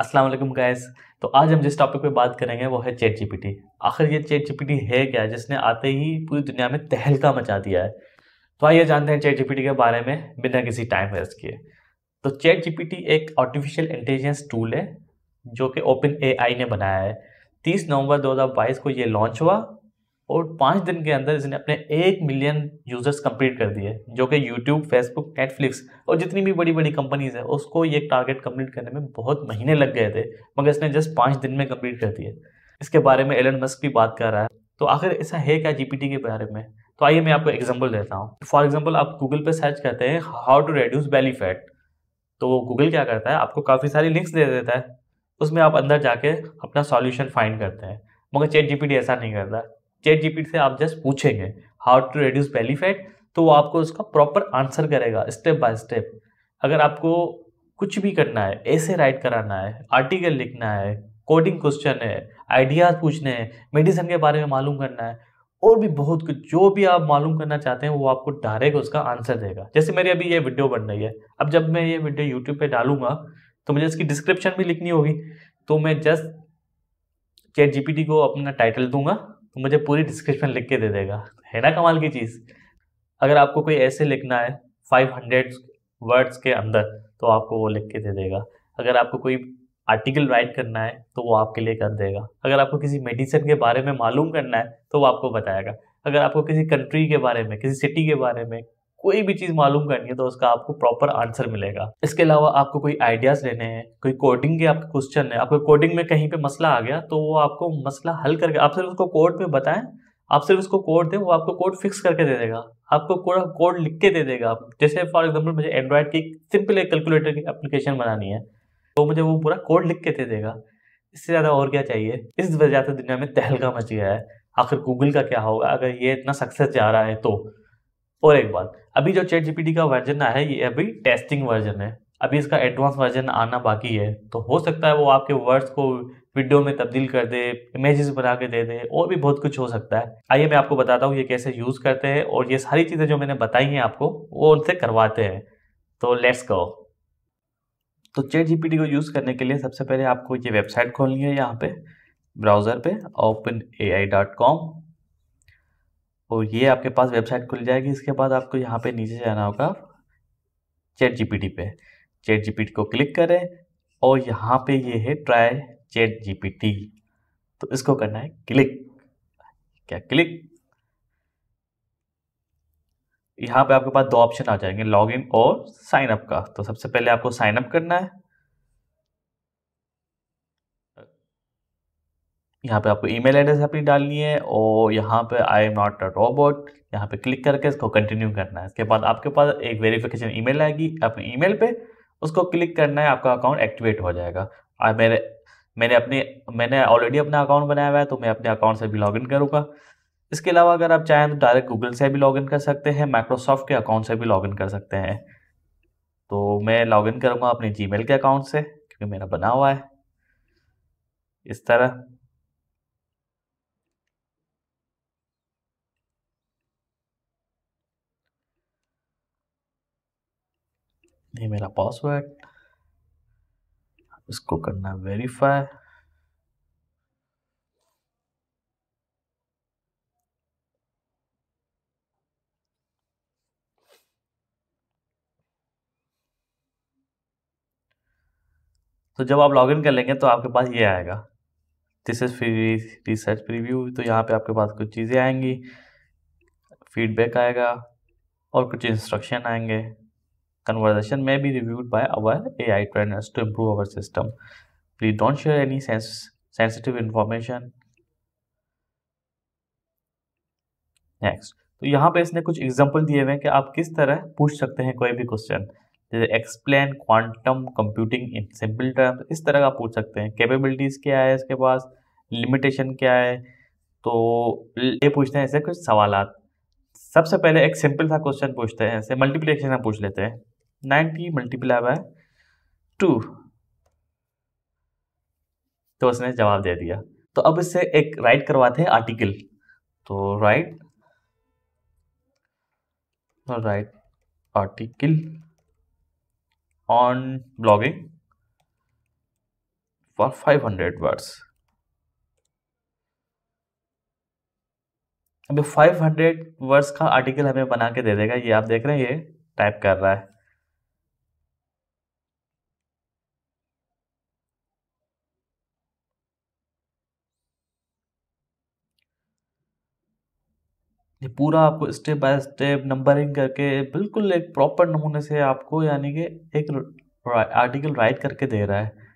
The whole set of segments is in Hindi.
अस्सलाम वालेकुम गाइस तो आज हम जिस टॉपिक पे बात करेंगे वो है चैट जीपीटी आखिर ये चैट जीपीटी है क्या जिसने आते ही पूरी दुनिया में तहलका मचा दिया है तो आइए जानते हैं चैट जीपीटी के बारे में बिना किसी टाइम वेस्ट किए तो चैट जीपीटी एक आर्टिफिशियल इंटेलिजेंस टूल है जो कि ओपन एआई ने बनाया है तीस नवंबर बाईस को ये लॉन्च हुआ और पाँच दिन के अंदर इसने अपने एक मिलियन यूज़र्स कंप्लीट कर दिए जो कि यूट्यूब फेसबुक नेटफ्लिक्स और जितनी भी बड़ी बड़ी कंपनीज है उसको ये टारगेट कंप्लीट करने में बहुत महीने लग गए थे मगर इसने जस्ट पाँच दिन में कंप्लीट कर दिए इसके बारे में एलन मस्क भी बात कर रहा है तो आखिर ऐसा है क्या जी के बारे में तो आइए मैं आपको एग्जाम्पल देता हूँ फॉर एग्जाम्पल आप गूगल पर सर्च करते हैं how to reduce belly fat तो गूगल क्या करता है आपको काफ़ी सारी लिंक्स दे देता है उसमें आप अंदर जाके अपना सॉल्यूशन फाइंड करते हैं मगर चेट जी ऐसा नहीं करता चैट जीपी से आप जस्ट पूछेंगे how to reduce belly fat तो वो आपको उसका प्रॉपर आंसर करेगा स्टेप बाय स्टेप अगर आपको कुछ भी करना है ऐसे राइट कराना है आर्टिकल लिखना है कोडिंग क्वेश्चन है आइडियाज़ पूछने हैं मेडिसिन के बारे में मालूम करना है और भी बहुत कुछ जो भी आप मालूम करना चाहते हैं वो आपको डायरेक्ट उसका आंसर देगा जैसे मेरी अभी ये वीडियो बन रही है अब जब मैं ये वीडियो यूट्यूब पे डालूंगा तो मुझे इसकी डिस्क्रिप्शन भी लिखनी होगी तो मैं जस्ट चैट जीपीटी को अपना टाइटल दूंगा तो मुझे पूरी डिस्क्रिप्शन लिख के दे देगा है ना कमाल की चीज़ अगर आपको कोई ऐसे लिखना है 500 वर्ड्स के अंदर तो आपको वो लिख के दे देगा अगर आपको कोई आर्टिकल राइट करना है तो वो आपके लिए कर देगा अगर आपको किसी मेडिसिन के बारे में मालूम करना है तो वो आपको बताएगा अगर आपको किसी कंट्री के बारे में किसी सिटी के बारे में कोई भी चीज़ मालूम करनी है तो उसका आपको प्रॉपर आंसर मिलेगा इसके अलावा आपको कोई आइडियाज़ लेने हैं कोई कोडिंग के आपके क्वेश्चन है आपको कोडिंग में कहीं पे मसला आ गया तो वो आपको मसला हल करके आप सिर्फ उसको कोड में बताएं आप सिर्फ उसको कोड दें वो आपको कोड फिक्स करके दे देगा आपको कोड कोड लिख के दे देगा जैसे फॉर एग्जाम्पल मुझे एंड्रॉयड की सिंपल एक कैलकुलेटर की एप्लीकेशन बनानी है तो मुझे वो पूरा कोड लिख के दे देगा इससे ज़्यादा और क्या चाहिए इस वजह से दुनिया में तहलका मच गया है आखिर गूगल का क्या होगा अगर ये इतना सक्सेस जा रहा है तो और एक बात अभी जो चैट जीपीटी का वर्जन आया है ये अभी टेस्टिंग वर्जन है अभी इसका एडवांस वर्जन आना बाकी है तो हो सकता है वो आपके वर्ड्स को वीडियो में तब्दील कर दे इमेजेस बना के दे दे और भी बहुत कुछ हो सकता है आइए मैं आपको बताता हूँ ये कैसे यूज़ करते हैं और ये सारी चीज़ें जो मैंने बताई हैं आपको वो उनसे करवाते हैं तो लेट्स गो तो चेट जी को यूज़ करने के लिए सबसे पहले आपको ये वेबसाइट खोलनी है यहाँ पे ब्राउज़र पे open A I dot com और तो ये आपके पास वेबसाइट खुल जाएगी इसके बाद आपको यहाँ पे नीचे जाना होगा चैट जीपीटी पे चैट जीपीटी को क्लिक करें और यहाँ पे ये है ट्राई चैट जीपीटी तो इसको करना है क्लिक क्या क्लिक यहाँ पे आपके पास दो ऑप्शन आ जाएंगे लॉगिन और साइनअप का तो सबसे पहले आपको साइन अप करना है यहाँ पे आपको ईमेल एड्रेस अपनी डालनी है और यहाँ पे I am not a robot यहाँ पे क्लिक करके इसको कंटिन्यू करना है इसके बाद आपके पास एक वेरिफिकेशन ईमेल आएगी अपने ईमेल पे उसको क्लिक करना है आपका अकाउंट एक्टिवेट हो जाएगा और मेरे मैंने अपने मैंने ऑलरेडी अपना अकाउंट बनाया हुआ है तो मैं अपने अकाउंट से भी लॉगिन करूँगा इसके अलावा अगर आप चाहें तो डायरेक्ट गूगल से भी लॉगिन कर सकते हैं माइक्रोसॉफ्ट के अकाउंट से भी लॉगिन कर सकते हैं तो मैं लॉगिन करूँगा अपने जी के अकाउंट से क्योंकि मेरा बना हुआ है इस तरह ये मेरा पासवर्ड इसको करना वेरीफाई तो जब आप लॉगिन कर लेंगे तो आपके पास ये आएगा this is free research preview तो यहाँ पे आपके पास कुछ चीज़ें आएंगी फीडबैक आएगा और कुछ इंस्ट्रक्शन आएंगे Conversation may be reviewed by our AI trainers to improve our system. Please don't share any sens sensitive information. Next. तो यहाँ पे इसने कुछ एग्जाम्पल दिए हुए हैं कि आप किस तरह पूछ सकते हैं कोई भी क्वेश्चन जैसे explain quantum computing in simple terms इस तरह का पूछ सकते हैं कैपेबिलिटीज़ क्या है इसके पास लिमिटेशन क्या है तो ये पूछते हैं ऐसे कुछ सवाल सबसे पहले एक सिंपल सा क्वेश्चन पूछते हैं ऐसे मल्टीप्लीकेशन हम पूछ लेते हैं नाइन्टी मल्टीप्लाई बाय टू तो उसने जवाब दे दिया तो अब इससे एक राइट करवाते हैं आर्टिकल तो write write article on blogging for 500 hundred words अभी 500 वर्ड्स का आर्टिकल हमें बना के दे देगा ये आप देख रहे हैं ये टाइप कर रहा है ये पूरा आपको स्टेप बाय स्टेप नंबरिंग करके बिल्कुल एक प्रॉपर नमूने से आपको यानी कि एक आर्टिकल राइट करके दे रहा है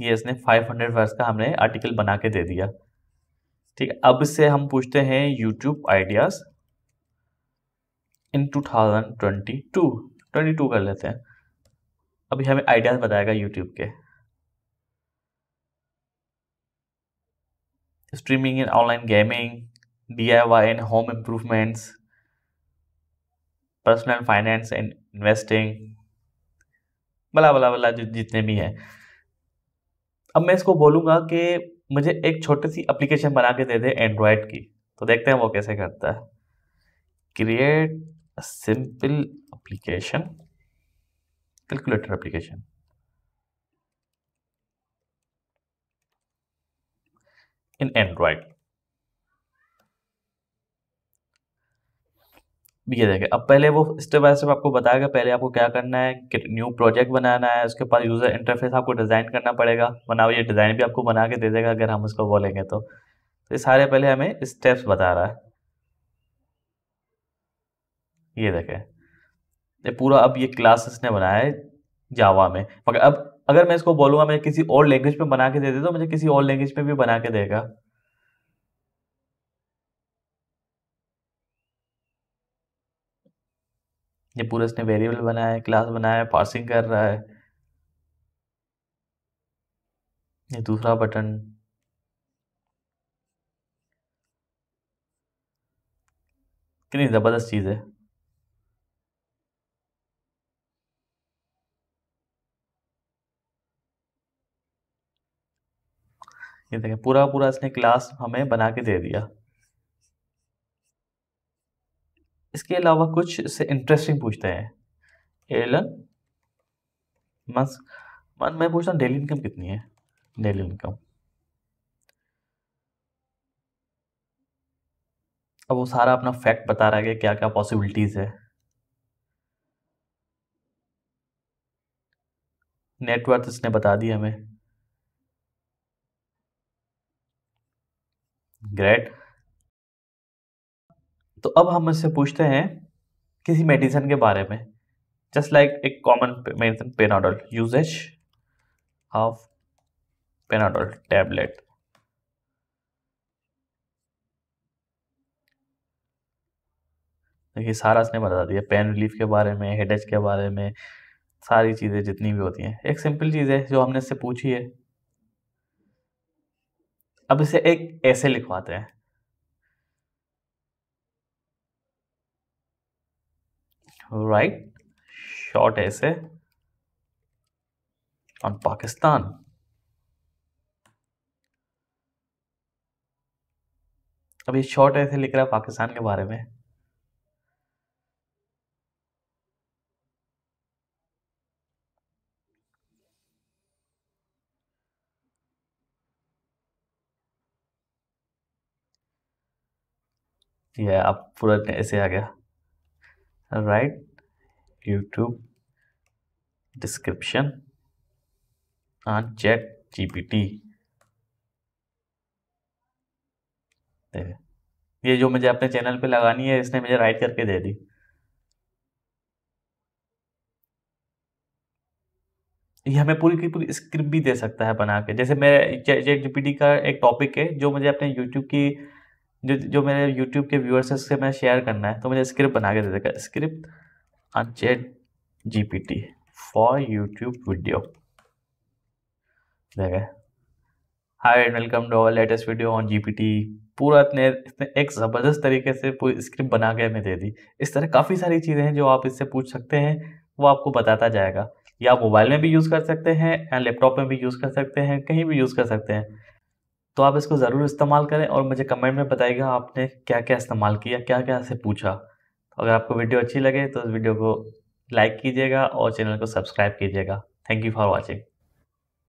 ये इसने 500 वर्ड्स का हमने आर्टिकल बना के दे दिया ठीक है अब इससे हम पूछते हैं यूट्यूब आइडियाज़ इन 2022 22 कर लेते हैं अभी हमें आइडियाज़ बताएगा यूट्यूब के streaming in online gaming D I Y and home improvements personal finance and investing भला बला बला जो जितने भी हैं अब मैं इसको बोलूँगा कि मुझे एक छोटी सी एप्लीकेशन बना के दे दे एंड्रॉयड की तो देखते हैं वो कैसे करता है create simple application calculator application. in Android. ये देखें अब पहले वो स्टेप बाय स्टेप आपको बताएगा पहले आपको क्या करना है कि न्यू प्रोजेक्ट बनाना है उसके बाद यूज़र इंटरफेस आपको डिज़ाइन करना पड़ेगा वरना ये डिज़ाइन भी आपको बना के दे देगा अगर हम उसको बोलेंगे तो, तो ये सारे पहले हमें स्टेप्स बता रहा है ये देखें ये पूरा अब ये क्लासेस ने बनाया है जावा में मगर अब अगर मैं इसको बोलूंगा मैं किसी और लैंग्वेज में बना के दे दे तो मुझे किसी और लैंग्वेज में भी बना के देगा ये पूरा इसने वेरिएबल बनाया है क्लास बनाया है पार्सिंग कर रहा है ये दूसरा बटन कितनी ज़बरदस्त चीज़ है ये देखें पूरा पूरा इसने क्लास हमें बना के दे दिया इसके अलावा कुछ इससे इंटरेस्टिंग पूछते हैं एलन मंथ मन मैं पूछता हूँ डेली इनकम कितनी है डेली इनकम अब वो सारा अपना फैक्ट बता रहा है कि क्या क्या पॉसिबिलिटीज़ है नेटवर्थ इसने बता दी हमें ग्रेट तो अब हम इससे पूछते हैं किसी मेडिसिन के बारे में जस्ट लाइक एक common medicine Panadol uses of Panadol tablet देखिए सारा इसने बता दिया पेन रिलीफ के बारे में हेडेज के बारे में सारी चीज़ें जितनी भी होती हैं एक सिंपल चीज़ है जो हमने इससे पूछी है अब इसे एक ऐसे लिखवाते हैं write short essay on Pakistan अब ये शॉर्ट ऐसे लिख रहा है पाकिस्तान के बारे में ये आप पूरा ऐसे आ गया right YouTube description chat GPT ये जो मुझे अपने चैनल पे लगानी है इसने मुझे राइट करके दे दी ये हमें पूरी की पूरी स्क्रिप्ट भी दे सकता है बना के जैसे मैं चैट जीपीटी का एक टॉपिक है जो मुझे अपने यूट्यूब की जो जो मेरे यूट्यूब के व्यूअर्स है उससे मैं शेयर करना है तो मुझे स्क्रिप्ट बना के दे देगा script on chat G P T for YouTube video देखें hi and welcome to our latest video on G P T पूरा इतने इतने एक ज़बरदस्त तरीके से पूरी स्क्रिप्ट बना के हमें दे दी इस तरह काफ़ी सारी चीज़ें हैं जो आप इससे पूछ सकते हैं वो आपको बताता जाएगा या आप मोबाइल में भी यूज़ कर सकते हैं या लैपटॉप में भी यूज़ कर सकते हैं कहीं भी यूज़ कर सकते हैं तो आप इसको ज़रूर इस्तेमाल करें और मुझे कमेंट में बताइएगा आपने क्या क्या इस्तेमाल किया क्या क्या से पूछा तो अगर आपको वीडियो अच्छी लगे तो इस वीडियो को लाइक कीजिएगा और चैनल को सब्सक्राइब कीजिएगा थैंक यू फॉर वॉचिंग